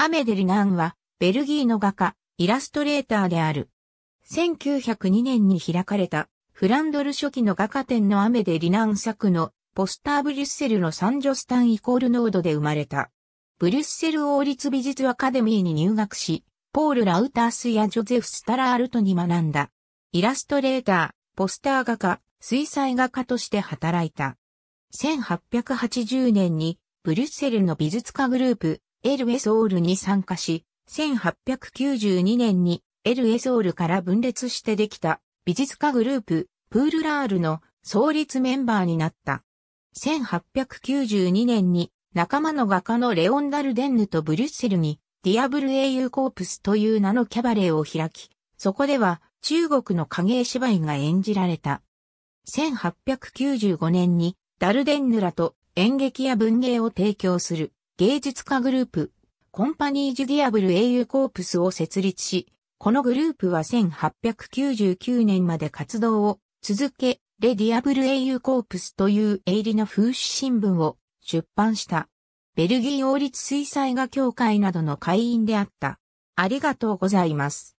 アメデリナンは、ベルギーの画家、イラストレーターである。1902年に開かれた、フランドル初期の画家展のアメデリナン作の、ポスターブリュッセルのサンジョスタンイコールノードで生まれた。ブリュッセル王立美術アカデミーに入学し、ポール・ラウタースやジョゼフ・スタラアルトに学んだ。イラストレーター、ポスター画家、水彩画家として働いた。1880年に、ブリュッセルの美術家グループ、l s ソールに参加し、1892年に l s ソールから分裂してできた美術家グループ、プールラールの創立メンバーになった。1892年に仲間の画家のレオン・ダルデンヌとブリュッセルにディアブル英雄コープスという名のキャバレーを開き、そこでは中国の影絵芝居が演じられた。1895年にダルデンヌらと演劇や文芸を提供する芸術家グループ、コンパニージュディアブル英雄コープスを設立し、このグループは1899年まで活動を続け、レディアブル英雄コープスという英理の風刺新聞を出版した。ベルギー王立水彩画協会などの会員であった。ありがとうございます。